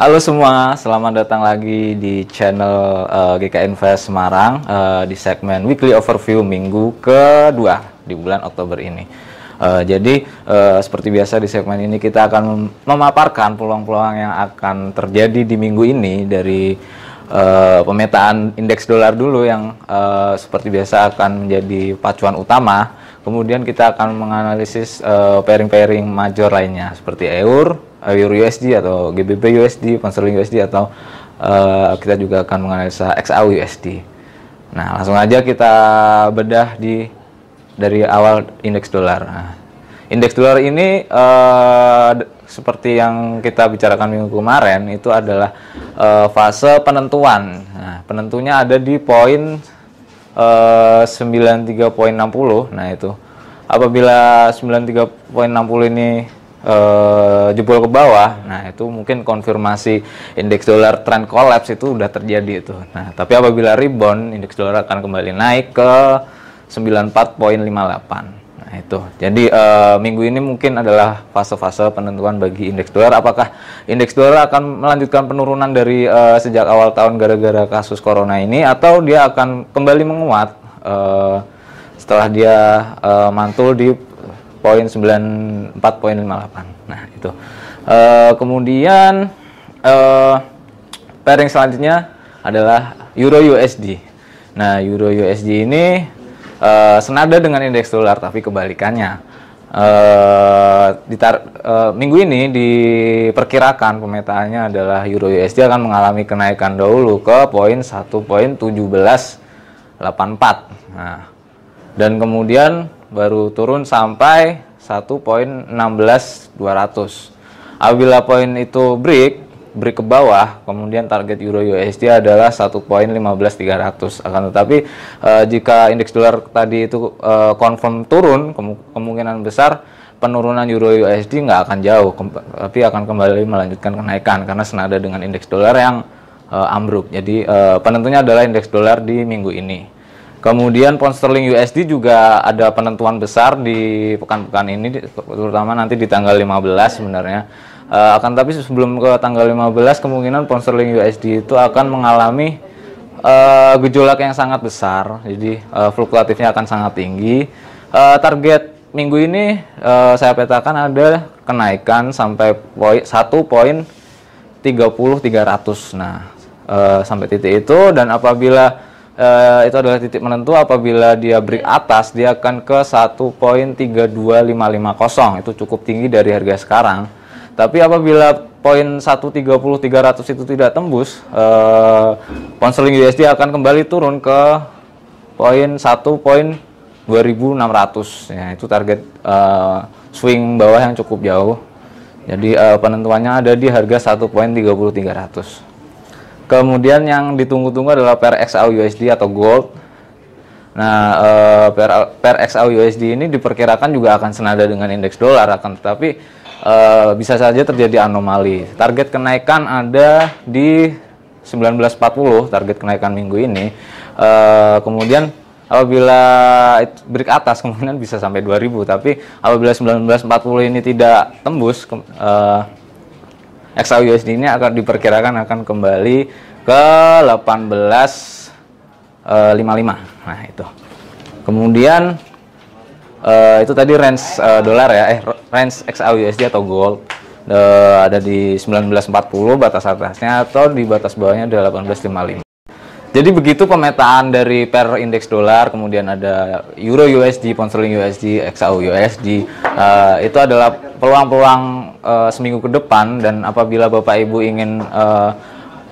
Halo semua, selamat datang lagi di channel uh, eh, GK Invest Semarang uh, di segmen Weekly Overview minggu kedua di bulan Oktober ini. Uh, jadi uh, seperti biasa di segmen ini kita akan memaparkan peluang-peluang yang akan terjadi di minggu ini dari uh, pemetaan indeks dolar dulu yang uh, seperti biasa akan menjadi pacuan utama Kemudian kita akan menganalisis pairing eh, pairing-pairing major lainnya seperti EUR, EUR USD atau GBP USD, Pound Sterling USD atau uh, kita juga akan menganalisa XAU USD. Nah, langsung aja kita bedah di dari awal indeks dolar. Nah, indeks dolar ini uh, seperti yang kita bicarakan minggu kemarin itu adalah uh, fase penentuan. Nah, penentunya ada di poin Eh, uh, 93.60 nah itu apabila 93.60 ini uh, jebol ke bawah nah itu mungkin konfirmasi indeks dolar trend collapse itu udah terjadi itu nah tapi apabila rebound indeks dolar akan kembali naik ke 94.58 Nah, itu. Jadi uh, minggu ini mungkin adalah fase-fase penentuan bagi indeks dolar. Apakah indeks dolar akan melanjutkan penurunan dari uh, sejak awal tahun gara-gara kasus corona ini, atau dia akan kembali menguat uh, setelah dia uh, mantul di poin sembilan empat poin delapan Nah itu. Uh, kemudian uh, pairing selanjutnya adalah Euro USD. Nah Euro USD ini uh, senada dengan indeks dolar tapi kebalikannya. Uh, ditar uh, minggu ini diperkirakan pemetaannya adalah euro USD akan mengalami kenaikan dahulu ke poin 1.1784. Nah, dan kemudian baru turun sampai 1.16200. Apabila poin itu break break ke bawah, kemudian target euro USD adalah 1.15300. Akan tetapi uh, jika indeks dolar tadi itu uh, confirm turun, kemungkinan besar penurunan euro USD nggak akan jauh, tapi akan kembali melanjutkan kenaikan karena senada dengan indeks dolar yang uh, ambruk. Jadi uh, penentunya adalah indeks dolar di minggu ini. Kemudian pound sterling USD juga ada penentuan besar di pekan-pekan ini, terutama nanti di tanggal 15 sebenarnya. Uh, akan tapi sebelum ke tanggal 15 kemungkinan pound sterling USD itu akan mengalami uh, gejolak yang sangat besar. Jadi uh, fluktuatifnya akan sangat tinggi. Uh, target minggu ini uh, saya petakan ada kenaikan sampai poin satu poin 30-300 nah uh, sampai titik itu dan apabila uh, itu adalah titik menentu apabila dia break atas dia akan ke 1.32550 itu cukup tinggi dari harga sekarang tapi apabila poin 1.30.300 itu tidak tembus, eh, konseling uh, USD akan kembali turun ke poin 1 poin 2600. Ya, itu target uh, swing bawah yang cukup jauh. Jadi uh, penentuannya ada di harga 1 poin Kemudian yang ditunggu-tunggu adalah per XAU USD atau gold. Nah, uh, pair, USD ini diperkirakan juga akan senada dengan indeks dolar akan tetapi Eh, bisa saja terjadi anomali. Target kenaikan ada di 1940 target kenaikan minggu ini. Uh, kemudian apabila break atas kemungkinan bisa sampai 2000 tapi apabila 1940 ini tidak tembus ke, uh, eh, XAUUSD ini akan diperkirakan akan kembali ke 1855 uh, nah itu kemudian uh, itu tadi range uh, dolar ya eh range XAUUSD atau gold uh, ada di 1940 batas atasnya atau di batas bawahnya di 1855. Jadi begitu pemetaan dari per indeks dolar, kemudian ada euro USD, pound sterling USD, XAU USD. Uh, eh, itu adalah peluang-peluang uh, seminggu ke depan dan apabila Bapak Ibu ingin uh,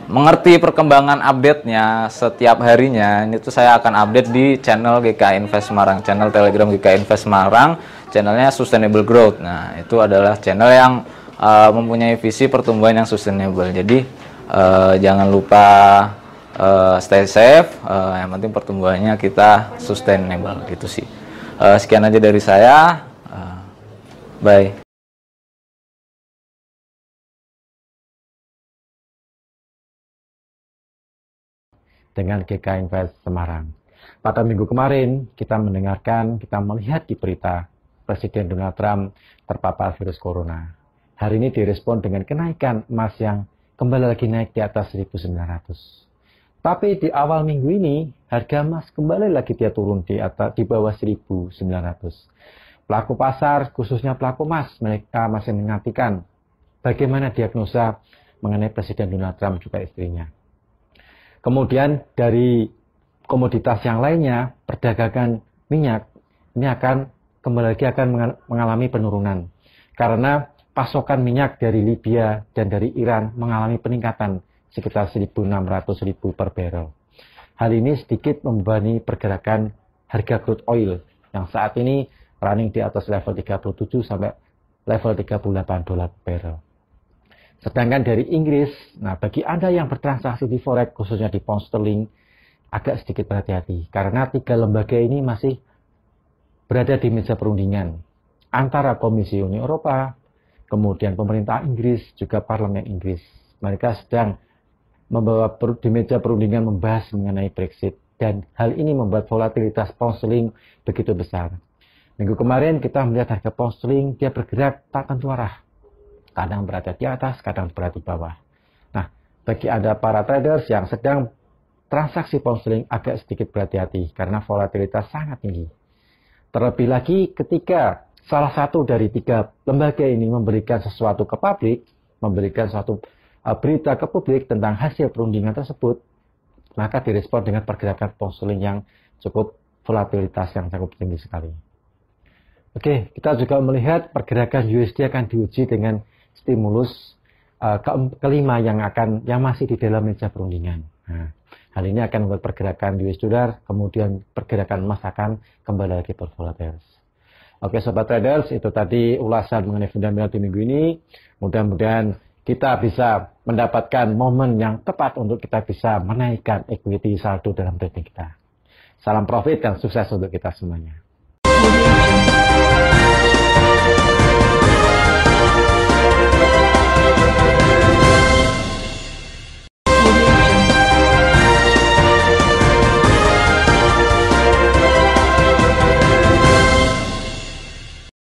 mengerti perkembangan update-nya setiap harinya, Ini tuh saya akan update di channel GK Invest Semarang, channel Telegram GK Invest Semarang, channelnya Sustainable Growth. Nah, itu adalah channel yang uh, mempunyai visi pertumbuhan yang sustainable. Jadi, uh, jangan lupa uh, stay safe, uh, yang penting pertumbuhannya kita sustainable gitu sih. Uh, sekian aja dari saya. Uh, bye. dengan GK Invest Semarang. Pada minggu kemarin, kita mendengarkan, kita melihat di berita Presiden Donald Trump terpapar virus corona. Hari ini direspon dengan kenaikan emas yang kembali lagi naik di atas 1.900. Tapi di awal minggu ini, harga emas kembali lagi dia turun di atas di bawah 1.900. Pelaku pasar, khususnya pelaku emas, mereka masih mengatikan bagaimana diagnosa mengenai Presiden Donald Trump juga istrinya. Kemudian dari komoditas yang lainnya, perdagangan minyak ini akan kembali lagi akan mengalami penurunan karena pasokan minyak dari Libya dan dari Iran mengalami peningkatan sekitar 1.600.000 per barrel. Hal ini sedikit membebani pergerakan harga crude oil yang saat ini running di atas level 37 sampai level 38 dolar per barrel. Sedangkan dari Inggris, nah bagi Anda yang bertransaksi di forex khususnya di pound sterling agak sedikit berhati-hati karena tiga lembaga ini masih berada di meja perundingan antara Komisi Uni Eropa, kemudian pemerintah Inggris juga parlemen Inggris. Mereka sedang membawa di meja perundingan membahas mengenai Brexit dan hal ini membuat volatilitas pound sterling begitu besar. Minggu kemarin kita melihat harga pound sterling dia bergerak tak tentu arah kadang berada di atas, kadang berada di bawah. Nah, bagi ada para traders yang sedang transaksi ponseling agak sedikit berhati-hati karena volatilitas sangat tinggi. Terlebih lagi ketika salah satu dari tiga lembaga ini memberikan sesuatu ke publik, memberikan suatu eh, berita ke publik tentang hasil perundingan tersebut, maka direspon dengan pergerakan ponseling yang cukup volatilitas yang cukup tinggi sekali. Oke, kita juga melihat pergerakan USD akan diuji dengan stimulus uh, ke kelima yang akan yang masih di dalam meja perundingan. Nah, hal ini akan membuat pergerakan US dollar kemudian pergerakan emas akan kembali lagi bervolatil. Oke sobat traders, itu tadi ulasan mengenai fundamental di minggu ini. Mudah-mudahan kita bisa mendapatkan momen yang tepat untuk kita bisa menaikkan equity saldo dalam trading kita. Salam profit dan sukses untuk kita semuanya.